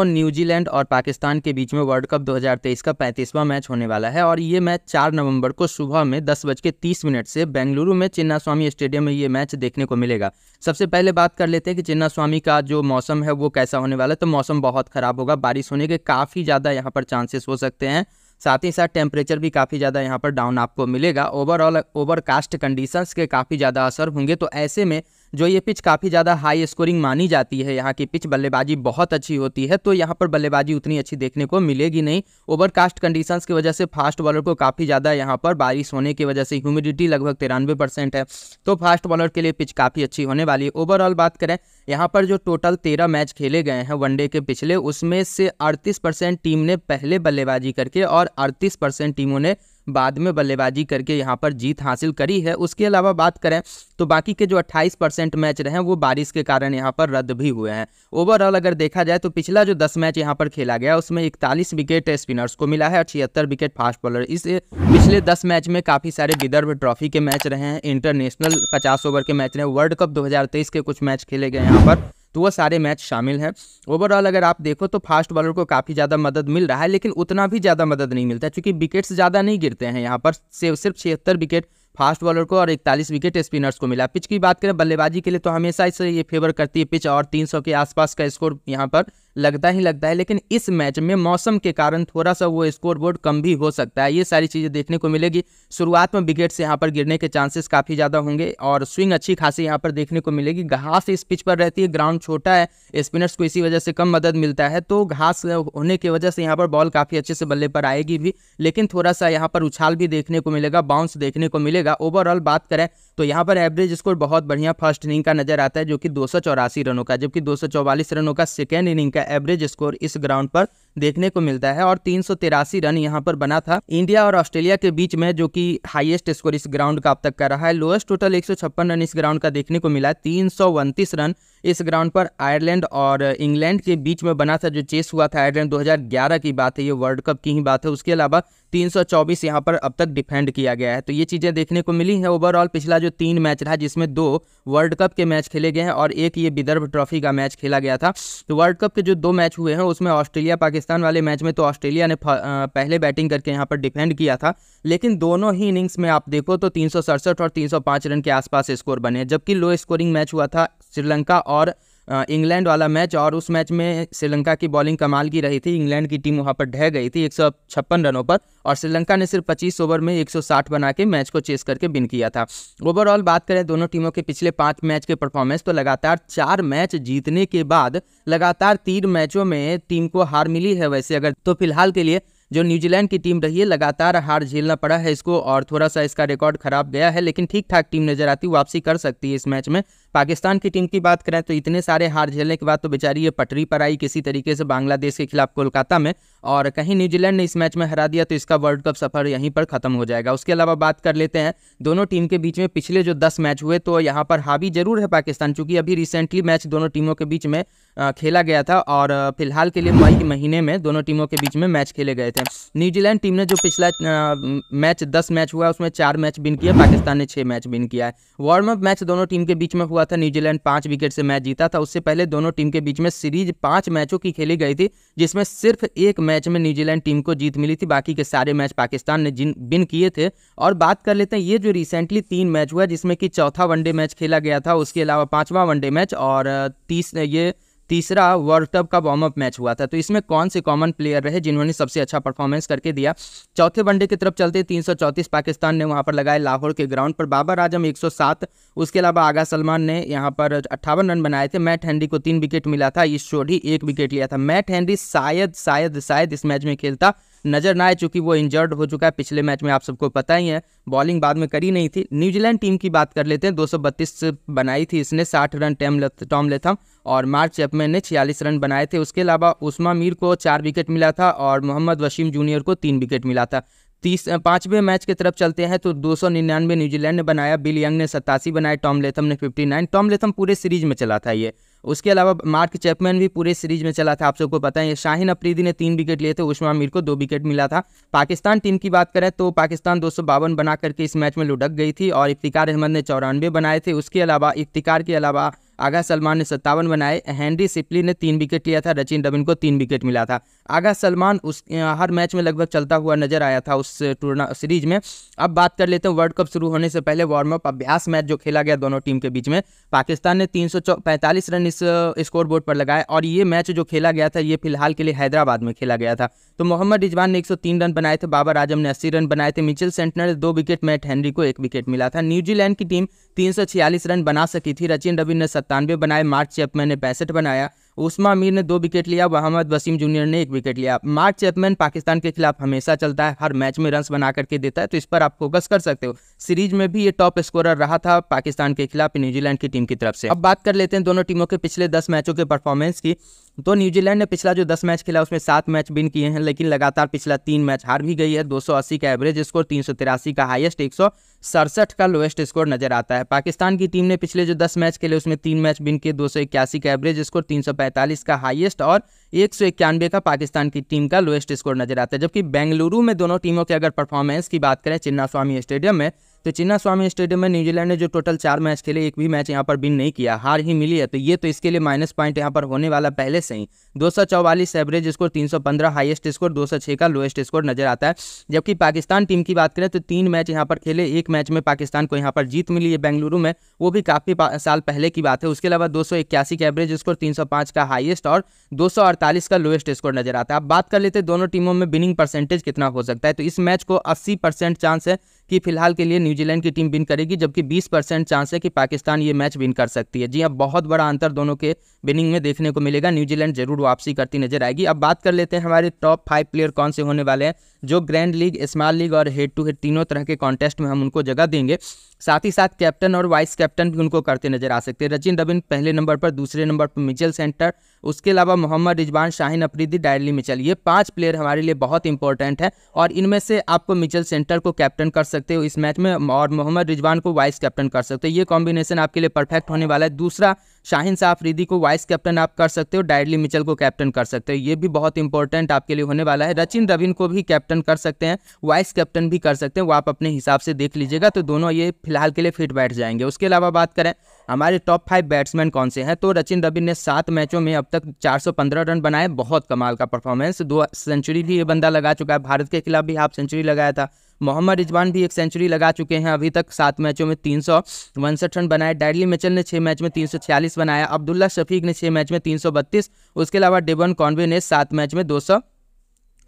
और न्यूजीलैंड और पाकिस्तान के बीच में वर्ल्ड कप 2023 का 35वां मैच होने वाला है और ये मैच 4 नवंबर को सुबह में दस बज के मिनट से बेंगलुरु में चिन्ना स्वामी स्टेडियम में ये मैच देखने को मिलेगा सबसे पहले बात कर लेते हैं कि चिन्ना स्वामी का जो मौसम है वो कैसा होने वाला है तो मौसम बहुत ख़राब होगा बारिश होने के काफ़ी ज़्यादा यहाँ पर चांसेस हो सकते हैं साथ ही साथ टेम्परेचर भी काफ़ी ज़्यादा यहाँ पर डाउन आपको मिलेगा ओवरऑल ओवरकास्ट कंडीशंस के काफ़ी ज़्यादा असर होंगे तो ऐसे में जो ये पिच काफ़ी ज़्यादा हाई स्कोरिंग मानी जाती है यहाँ की पिच बल्लेबाजी बहुत अच्छी होती है तो यहाँ पर बल्लेबाजी उतनी अच्छी देखने को मिलेगी नहीं ओवरकास्ट कंडीशंस की वजह से फास्ट बॉलर को काफ़ी ज़्यादा यहाँ पर बारिश होने की वजह से ह्यूमिडिटी लगभग तिरानवे परसेंट है तो फास्ट बॉलर के लिए पिच काफ़ी अच्छी होने वाली है ओवरऑल बात करें यहाँ पर जो टोटल तेरह मैच खेले गए हैं वनडे के पिछले उसमें से अड़तीस टीम ने पहले बल्लेबाजी करके और अड़तीस टीमों ने बाद में बल्लेबाजी करके यहाँ पर जीत हासिल करी है उसके अलावा बात करें तो बाकी के जो 28 परसेंट मैच रहे हैं वो बारिश के कारण यहाँ पर रद्द भी हुए हैं ओवरऑल अगर देखा जाए तो पिछला जो 10 मैच यहाँ पर खेला गया उसमें इकतालीस विकेट स्पिनर्स को मिला है और छिहत्तर विकेट फास्ट बॉलर इस पिछले दस मैच में काफ़ी सारे विदर्भ ट्रॉफी के मैच रहे हैं इंटरनेशनल पचास ओवर के मैच रहे वर्ल्ड कप दो के कुछ मैच खेले गए यहाँ पर तो वह सारे मैच शामिल हैं ओवरऑल अगर आप देखो तो फास्ट बॉलर को काफ़ी ज़्यादा मदद मिल रहा है लेकिन उतना भी ज़्यादा मदद नहीं मिलता है चूँकि विकेट्स ज़्यादा नहीं गिरते हैं यहाँ पर सिर्फ छिहत्तर विकेट फास्ट बॉलर को और इकतालीस विकेट स्पिनर्स को मिला पिच की बात करें बल्लेबाजी के लिए तो हमेशा इसे ये फेवर करती है पिच और 300 के आसपास का स्कोर यहाँ पर लगता ही लगता है लेकिन इस मैच में मौसम के कारण थोड़ा सा वो स्कोरबोर्ड कम भी हो सकता है ये सारी चीज़ें देखने को मिलेगी शुरुआत में विकेट्स यहाँ पर गिरने के चांसेस काफ़ी ज़्यादा होंगे और स्विंग अच्छी खासी यहाँ पर देखने को मिलेगी घास इस पिच पर रहती है ग्राउंड छोटा है स्पिनर्स को इसी वजह से कम मदद मिलता है तो घास होने की वजह से यहाँ पर बॉल काफ़ी अच्छे से बल्ले पर आएगी भी लेकिन थोड़ा सा यहाँ पर उछाल भी देखने को मिलेगा बाउंस देखने को मिलेगा ओवरऑल बात करें तो यहाँ पर एवरेज स्कोर बहुत बढ़िया फर्स्ट इनिंग का नजर आता है जो कि दो रनों का जबकि दो रनों का सेकेंड इनिंग का का एवरेज स्कोर इस ग्राउंड पर देखने को मिलता है और तीन रन यहाँ पर बना था इंडिया और ऑस्ट्रेलिया के बीच में जो कि हाईएस्ट स्कोर इस ग्राउंड का अब तक कर रहा है लोएस्ट टोटल एक रन इस ग्राउंड का देखने को मिला तीन रन इस ग्राउंड पर आयरलैंड और इंग्लैंड के बीच में बना था जो चेस हुआ था आयरलैंड 2011 की बात है ये वर्ल्ड कप की ही बात है उसके अलावा 324 यहाँ पर अब तक डिफेंड किया गया है तो ये चीज़ें देखने को मिली हैं ओवरऑल पिछला जो तीन मैच रहा जिसमें दो वर्ल्ड कप के मैच खेले गए हैं और एक ये विदर्भ ट्रॉफी का मैच खेला गया था तो वर्ल्ड कप के जो दो मैच हुए हैं उसमें ऑस्ट्रेलिया पाकिस्तान पाकिस्तान वाले मैच में तो ऑस्ट्रेलिया ने पहले बैटिंग करके यहाँ पर डिफेंड किया था लेकिन दोनों ही इनिंग्स में आप देखो तो तीन और तीन रन के आसपास स्कोर बने जबकि लो स्कोरिंग मैच हुआ था श्रीलंका और इंग्लैंड वाला मैच और उस मैच में श्रीलंका की बॉलिंग कमाल की रही थी इंग्लैंड की टीम वहाँ पर ढह गई थी एक रनों पर और श्रीलंका ने सिर्फ 25 ओवर में 160 बना के मैच को चेस करके बिन किया था ओवरऑल बात करें दोनों टीमों के पिछले पाँच मैच के परफॉर्मेंस तो लगातार चार मैच जीतने के बाद लगातार तीन मैचों में टीम को हार मिली है वैसे अगर तो फिलहाल के लिए जो न्यूजीलैंड की टीम रही है लगातार हार झेलना पड़ा है इसको और थोड़ा सा इसका रिकॉर्ड खराब गया है लेकिन ठीक ठाक टीम नजर आती वापसी कर सकती है इस मैच में पाकिस्तान की टीम की बात करें तो इतने सारे हार झेलने के बाद तो बेचारी ये पटरी पर आई किसी तरीके से बांग्लादेश के खिलाफ कोलकाता में और कहीं न्यूजीलैंड ने इस मैच में हरा दिया तो इसका वर्ल्ड कप सफर यहीं पर खत्म हो जाएगा उसके अलावा बात कर लेते हैं दोनों टीम के बीच में पिछले जो दस मैच हुए तो यहाँ पर हावी जरूर है पाकिस्तान चूंकि अभी रिसेंटली मैच दोनों टीमों के बीच में खेला गया था और फिलहाल के लिए मई के महीने में दोनों टीमों के बीच में मैच खेले गए थे न्यूजीलैंड टीम ने जो पिछला मैच दस मैच हुआ उसमें चार मैच बिन किया पाकिस्तान ने छः मैच बिन किया है वार्म अप मैच दोनों टीम के बीच में हुआ हुआ था न्यूजीलैंड पाँच विकेट से मैच जीता था उससे पहले दोनों टीम के बीच में सीरीज पाँच मैचों की खेली गई थी जिसमें सिर्फ एक मैच में न्यूजीलैंड टीम को जीत मिली थी बाकी के सारे मैच पाकिस्तान ने जिन बिन किए थे और बात कर लेते हैं ये जो रिसेंटली तीन मैच हुआ जिसमें कि चौथा वनडे मैच खेला गया था उसके अलावा पाँचवा वनडे मैच और तीस ये तीसरा वर्ल्ड कप का वार्म अप मैच हुआ था तो इसमें कौन से कॉमन प्लेयर रहे जिन्होंने सबसे अच्छा परफॉर्मेंस करके दिया चौथे वनडे की तरफ चलते तीन पाकिस्तान ने वहाँ पर लगाए लाहौर के ग्राउंड पर बाबर आजम 107 उसके अलावा आगा सलमान ने यहाँ पर अट्ठावन रन बनाए थे मैट हैंड्री को तीन विकेट मिला था ईश्वरी एक विकेट लिया था मैट हैंडी शायद शायद शायद इस मैच में खेलता नज़र ना आए चूंकि वो इंजर्ड हो चुका है पिछले मैच में आप सबको पता ही है बॉलिंग बाद में करी नहीं थी न्यूजीलैंड टीम की बात कर लेते हैं दो बनाई थी इसने 60 रन टेम टॉम लेथम और मार्च चैपमैन ने 46 रन बनाए थे उसके अलावा उस्मा मीर को चार विकेट मिला था और मोहम्मद वसीम जूनियर को तीन विकेट मिला था तीस पाँचवें मैच की तरफ चलते हैं तो दो सौ निन्यानवे न्यूजीलैंड ने बनाया बिल यंग ने सत्तासी बनाए टॉम लेथम ने नाइन टॉम लेथम पूरे सीरीज में चला था ये उसके अलावा मार्क चैपमैन भी पूरे सीरीज में चला था आप सबको पता है शाहिन अफरीदी ने तीन विकेट लिए थे उषमा मीर को दो विकेट मिला था पाकिस्तान टीम की बात करें तो पाकिस्तान दो बना करके इस मैच में लुढ़क गई थी और इफ्तिकार अहमद ने चौरानवे बनाए थे उसके अलावा इफ्तिकार के अलावा आगा सलमान ने सत्तावन बनाए हैंनरी सिपली ने तीन विकेट लिया था रचिन रविन को तीन विकेट मिला था आगा सलमान उस हर मैच में लगभग चलता हुआ नजर आया था उस टूर्ना सीरीज में अब बात कर लेते हैं वर्ल्ड कप शुरू होने से पहले वार्मअप अभ्यास मैच जो खेला गया दोनों टीम के बीच में पाकिस्तान ने तीन रन इस स्कोर बोर्ड पर लगाए और ये मैच जो खेला गया था ये फिलहाल के लिए हैदराबाद में खेला गया था तो मोहम्मद रिजवान ने एक रन बनाए थे बाबर आजम ने अस्सी रन बनाए थे मिचिल सेंटनर ने दो विकेट मैट हेनरी को एक विकेट मिला था न्यूजीलैंड की टीम तीन रन बना सकी थी रचिन रविन ने सत्तानवे बनाए मार्च चैपमैन ने पैंसठ बनाया उस्मा मीर ने दो विकेट लिया मोहम्मद वसीम जूनियर ने एक विकेट लिया मार्क चैपमैन पाकिस्तान के खिलाफ हमेशा चलता है हर मैच में रन बना करके देता है तो इस पर आप फोकस कर सकते हो सीरीज में भी ये टॉप स्कोरर रहा था पाकिस्तान के खिलाफ न्यूजीलैंड की टीम की तरफ से अब बात कर लेते हैं दोनों टीमों के पिछले दस मैचों के परफॉर्मेंस की तो न्यूजीलैंड ने पिछला जो दस मैच खेला उसमें सात मैच विन किए हैं लेकिन लगातार पिछला तीन मैच हार भी गई है 280 का एवरेज स्कोर तीन का हाईएस्ट एक का लोएस्ट स्कोर नजर आता है पाकिस्तान की टीम ने पिछले जो दस मैच खेले उसमें तीन मैच विन किए दो का एवरेज स्कोर तीन का हाइएस्ट और एक का पाकिस्तान की टीम का लोएस्ट स्कोर नजर आता है जबकि बेंगलुरु में दोनों टीमों के अगर परफॉर्मेंस की बात करें चिन्ना स्वामी स्टेडियम में तो चिन्ना स्वामी स्टेडियम में न्यूजीलैंड ने जो टोटल चार मैच खेले एक भी मैच यहाँ पर बिन नहीं किया हार ही मिली है तो ये तो इसके लिए माइनस पॉइंट यहाँ पर होने वाला पहले से ही दो एवरेज स्कोर तीन हाईएस्ट स्कोर दो का लोएस्ट स्कोर नजर आता है जबकि पाकिस्तान टीम की बात करें तो तीन मैच यहाँ पर खेले एक मैच में पाकिस्तान को यहाँ पर जीत मिली है बेंगलुरु में वो भी काफ़ी साल पहले की बात है उसके अलावा दो सौ एवरेज स्कोर तीन का हाइएस्ट और दो का लोएस्ट स्कोर नजर आता है अब बात कर लेते दोनों टीमों में विनिंग परसेंटेज कितना हो सकता है तो इस मैच को अस्सी चांस है कि फिलहाल के लिए न्यूजीलैंड की टीम विन करेगी जबकि 20 परसेंट चांस है कि पाकिस्तान ये मैच विन कर सकती है जी अब हाँ, बहुत बड़ा अंतर दोनों के विनिंग में देखने को मिलेगा न्यूजीलैंड जरूर वापसी करती नजर आएगी अब बात कर लेते हैं हमारे टॉप फाइव प्लेयर कौन से होने वाले हैं जो ग्रैंड लीग स्मॉल लीग और हेड टू हेड तीनों तरह के कॉन्टेस्ट में हम उनको जगह देंगे साथ ही साथ कैप्टन और वाइस कैप्टन भी उनको करते नजर आ सकते हैं रचिन रबिन पहले नंबर पर दूसरे नंबर पर मिचल सेंटर उसके अलावा मोहम्मद रिजवान शाहिन अफरीदी डायरली मिचल ये पांच प्लेयर हमारे लिए बहुत इंपॉर्टेंट है और इनमें से आपको मिचल सेंटर को कैप्टन कर सकते हो इस मैच में और मोहम्मद रिजवान को वाइस कैप्टन कर सकते हो ये कॉम्बिनेशन आपके लिए परफेक्ट होने वाला है दूसरा शाहिन शाह आफरीदी को वाइस कैप्टन आप कर सकते हो डायडली मिचल को कैप्टन कर सकते हो ये भी बहुत इंपॉर्टेंट आपके लिए होने वाला है रचिन रविन को भी कैप्टन कर सकते हैं वाइस कैप्टन भी कर सकते हैं वो आप अपने हिसाब से देख लीजिएगा तो दोनों ये फिलहाल के लिए फिट बैठ जाएंगे उसके अलावा बात करें हमारे टॉप फाइव बैट्समैन कौन से हैं तो रचिन रविन ने सात मैचों में अब तक चार रन बनाए बहुत कमाल का परफॉर्मेंस दो सेंचुरी भी ये बंदा लगा चुका है भारत के खिलाफ भी हाफ सेंचुरी लगाया था मोहम्मद रिजवान भी एक सेंचुरी लगा चुके हैं अभी तक सात मैचों में तीन सौ उनसठ रन बनाए डैडली मिचल ने छः मैच में तीन सौ छियालीस बनाया अब्दुल्ला शफीक ने छः मैच में तीन सौ बत्तीस उसके अलावा डेबन कॉन्वे ने सात मैच में दो सौ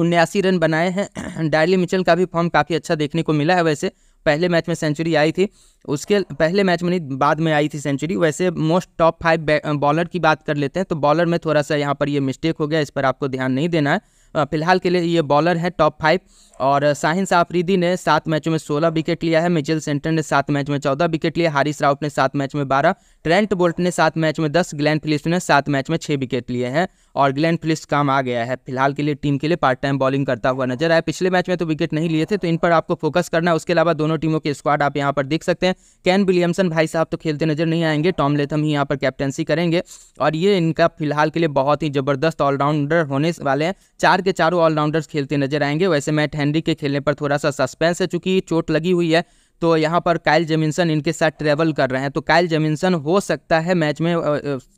उन्यासी रन बनाए हैं डैडली मिचल का भी फॉर्म काफ़ी अच्छा देखने को मिला है वैसे पहले मैच में सेंचुरी आई थी उसके पहले मैच में नहीं बाद में आई थी सेंचुरी वैसे मोस्ट टॉप फाइव बॉलर की बात कर लेते हैं तो बॉलर में थोड़ा सा यहाँ पर ये मिस्टेक हो गया इस पर आपको ध्यान नहीं देना है फिलहाल के लिए ये बॉलर है टॉप फाइव और साहिन साफरीदी ने सात मैचों में सोलह विकेट लिया है मिचेल सेंटर ने सात मैच में चौदह विकेट लिया हारिस राउत ने सात मैच में बारह ट्रेंट बोल्ट ने सात मैच में दस ग्लैन फिलिप्स ने सात मैच में छः विकेट लिए हैं और ग्लैन फिलिप्स काम आ गया है फिलहाल के लिए टीम के लिए पार्ट टाइम बॉलिंग करता हुआ नजर आया पिछले मैच में तो विकेट नहीं लिए थे तो इन पर आपको फोकस करना है उसके अलावा दोनों टीमों के स्क्वाड आप यहाँ पर देख सकते हैं कैन विलियमसन भाई साहब तो खेलते नजर नहीं आएंगे टॉम लेथम ही यहाँ पर कैप्टनसी करेंगे और ये इनका फिलहाल के लिए बहुत ही ज़बरदस्त ऑलराउंडर होने वाले हैं चार के चारों ऑलराउंडर्स खेलते नजर आएंगे वैसे मैट हेनरी के खेलने पर थोड़ा सा सस्पेंस है चूंकि चोट लगी हुई है तो यहाँ पर कायल जेमिनसन इनके साथ ट्रेवल कर रहे हैं तो कायल जेमिनसन हो सकता है मैच में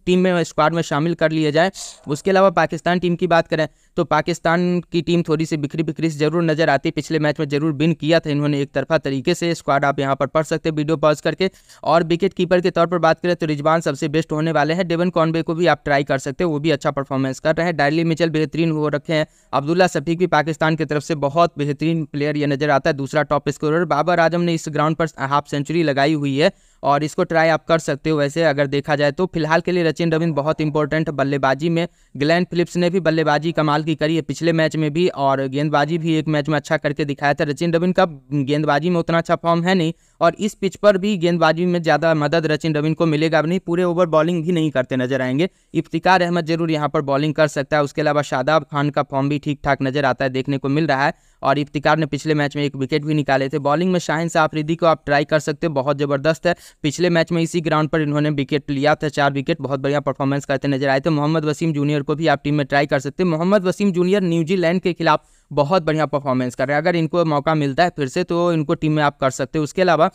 टीम में स्क्वाड में शामिल कर लिया जाए उसके अलावा पाकिस्तान टीम की बात करें तो पाकिस्तान की टीम थोड़ी सी बिखरी बिखरी से जरूर नजर आती पिछले मैच में जरूर बिन किया था इन्होंने एक तरफा तरीके से स्क्वाड आप यहाँ पर पढ़ सकते हैं वीडियो पॉज करके और विकेट कीपर के तौर पर बात करें तो रिजवान सबसे बेस्ट होने वाले हैं डेवन कॉनबे को भी आप ट्राई कर सकते हैं वो भी अच्छा परफॉर्मेंस कर रहे हैं डायली मिचल बेहतरीन हो रखे हैं अब्दुल्ला सफ़ीक भी पाकिस्तान की तरफ से बहुत बेहतरीन प्लेयर ये नजर आता है दूसरा टॉप स्कोर बाबर आजम ने इस ग्राउंड पर हाफ सेंचुरी लगाई हुई है और इसको ट्राई आप कर सकते हो वैसे अगर देखा जाए तो फिलहाल के लिए रचिन रविंद बहुत इंपॉर्टेंट बल्लेबाजी में ग्लैन फिलिप्स ने भी बल्लेबाजी कमाल की करी है पिछले मैच में भी और गेंदबाजी भी एक मैच में अच्छा करके दिखाया था रचिन रविंद का गेंदबाजी में उतना अच्छा फॉर्म है नहीं और इस पिच पर भी गेंदबाजी में ज़्यादा मदद रचिन रविन को मिलेगा नहीं पूरे ओवर बॉलिंग भी नहीं करते नजर आएंगे इफ्तिकार अहमद जरूर यहाँ पर बॉलिंग कर सकता है उसके अलावा शादाब खान का फॉर्म भी ठीक ठाक नजर आता है देखने को मिल रहा है और इफ्तिकार ने पिछले मैच में एक विकेट भी निकाले थे बॉलिंग में शाहिन साफरीदी को आप ट्राई कर सकते हो बहुत ज़बरदस्त है पिछले मैच में इसी ग्राउंड पर इन्होंने विकेट लिया था चार विकेट बहुत बढ़िया परफॉर्मेंस करते नजर आए थे मोहम्मद वसीम जूनियर को भी आप टीम में ट्राई कर सकते हैं मोहम्मद वसीम जूनियर न्यूजीलैंड के खिलाफ बहुत बढ़िया परफॉर्मेंस कर रहे हैं अगर इनको मौका मिलता है फिर से तो इनको टीम में आप कर सकते हो उसके अलावा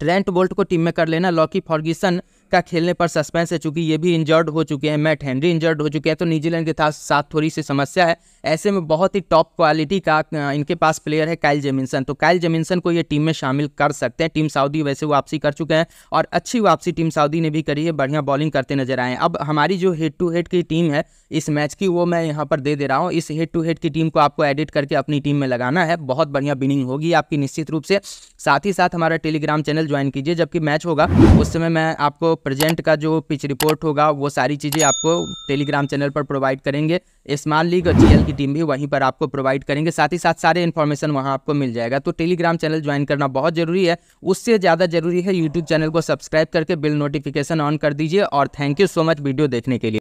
ट्रेंट बोल्ट को टीम में कर लेना लॉकी फॉर्गिसन का खेलने पर सस्पेंस है चूंकि ये भी इंजर्ड हो चुके हैं मैट हेनरी इंजर्ड हो चुके हैं तो न्यूजीलैंड के साथ थोड़ी सी समस्या है ऐसे में बहुत ही टॉप क्वालिटी का इनके पास प्लेयर है काइल जेमिनसन तो काइल जेमिनसन को ये टीम में शामिल कर सकते हैं टीम सऊदी वैसे वापसी कर चुके हैं और अच्छी वापसी टीम सऊदी ने भी करी है बढ़िया बॉलिंग करते नजर आए अब हमारी जो हेड टू हेड की टीम है इस मैच की वो मैं यहाँ पर दे दे रहा हूँ इस हेड टू हेड की टीम को आपको एडिट करके अपनी टीम में लगाना है बहुत बढ़िया बिनिंग होगी आपकी निश्चित रूप से साथ ही साथ हमारा टेलीग्राम चैनल ज्वाइन कीजिए जबकि मैच होगा उस समय मैं आपको प्रेजेंट का जो पिच रिपोर्ट होगा वो सारी चीज़ें आपको टेलीग्राम चैनल पर प्रोवाइड करेंगे स्मॉल लीग और जीएल की टीम भी वहीं पर आपको प्रोवाइड करेंगे साथ ही साथ सारे इन्फॉर्मेशन वहां आपको मिल जाएगा तो टेलीग्राम चैनल ज्वाइन करना बहुत ज़रूरी है उससे ज़्यादा ज़रूरी है यूट्यूब चैनल को सब्सक्राइब करके बिल नोटिफिकेशन ऑन कर दीजिए और thank you so much video देखने के लिए